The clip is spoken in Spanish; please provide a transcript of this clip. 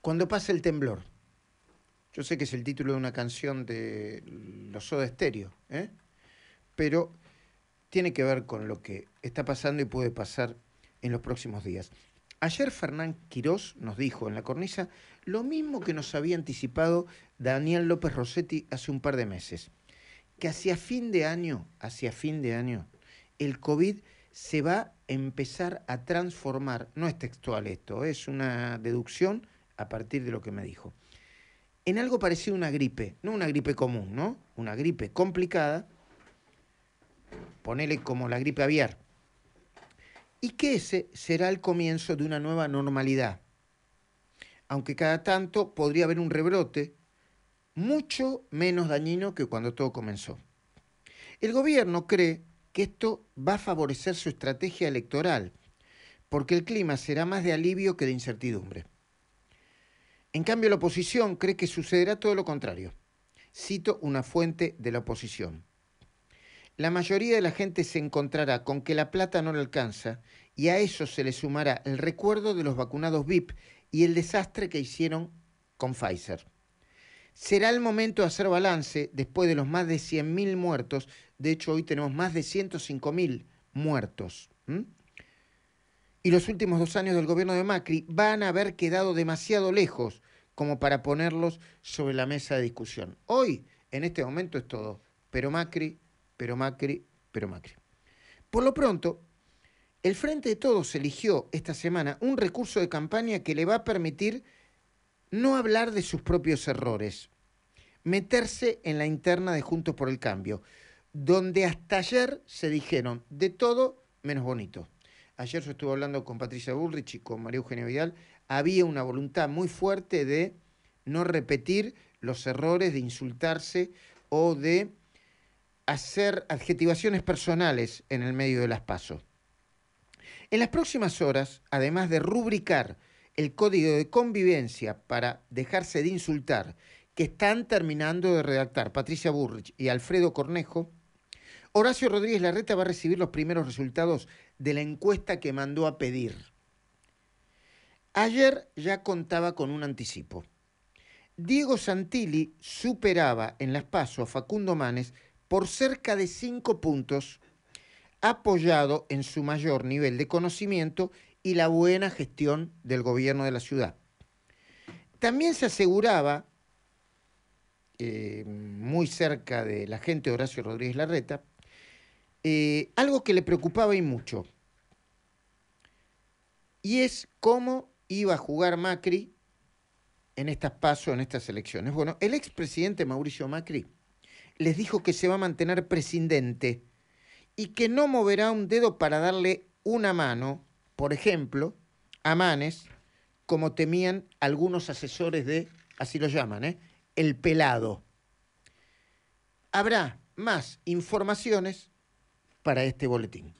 Cuando pasa el temblor. Yo sé que es el título de una canción de los Soda Stereo, ¿eh? pero tiene que ver con lo que está pasando y puede pasar en los próximos días. Ayer Fernán Quirós nos dijo en la cornisa lo mismo que nos había anticipado Daniel López Rossetti hace un par de meses, que hacia fin de año, hacia fin de año, el COVID se va a empezar a transformar, no es textual esto, es una deducción a partir de lo que me dijo. En algo parecido a una gripe, no una gripe común, ¿no? Una gripe complicada, ponele como la gripe aviar. Y que ese será el comienzo de una nueva normalidad. Aunque cada tanto podría haber un rebrote mucho menos dañino que cuando todo comenzó. El gobierno cree que esto va a favorecer su estrategia electoral, porque el clima será más de alivio que de incertidumbre. En cambio, la oposición cree que sucederá todo lo contrario. Cito una fuente de la oposición. La mayoría de la gente se encontrará con que la plata no le alcanza y a eso se le sumará el recuerdo de los vacunados VIP y el desastre que hicieron con Pfizer. Será el momento de hacer balance después de los más de 100.000 muertos. De hecho, hoy tenemos más de 105.000 muertos y los últimos dos años del gobierno de Macri van a haber quedado demasiado lejos como para ponerlos sobre la mesa de discusión. Hoy, en este momento, es todo. Pero Macri, pero Macri, pero Macri. Por lo pronto, el Frente de Todos eligió esta semana un recurso de campaña que le va a permitir no hablar de sus propios errores, meterse en la interna de Juntos por el Cambio, donde hasta ayer se dijeron de todo menos bonito ayer estuve hablando con Patricia Bullrich y con María Eugenia Vidal, había una voluntad muy fuerte de no repetir los errores, de insultarse o de hacer adjetivaciones personales en el medio de las pasos. En las próximas horas, además de rubricar el código de convivencia para dejarse de insultar que están terminando de redactar Patricia Burrich y Alfredo Cornejo, Horacio Rodríguez Larreta va a recibir los primeros resultados de la encuesta que mandó a pedir. Ayer ya contaba con un anticipo. Diego Santilli superaba en las pasos a Facundo Manes por cerca de cinco puntos, apoyado en su mayor nivel de conocimiento y la buena gestión del gobierno de la ciudad. También se aseguraba, eh, muy cerca de la gente Horacio Rodríguez Larreta, eh, algo que le preocupaba y mucho. Y es cómo iba a jugar Macri en estas pasos, en estas elecciones. Bueno, el expresidente Mauricio Macri les dijo que se va a mantener presidente y que no moverá un dedo para darle una mano, por ejemplo, a Manes, como temían algunos asesores de, así lo llaman, ¿eh? el pelado. Habrá más informaciones para este boletín.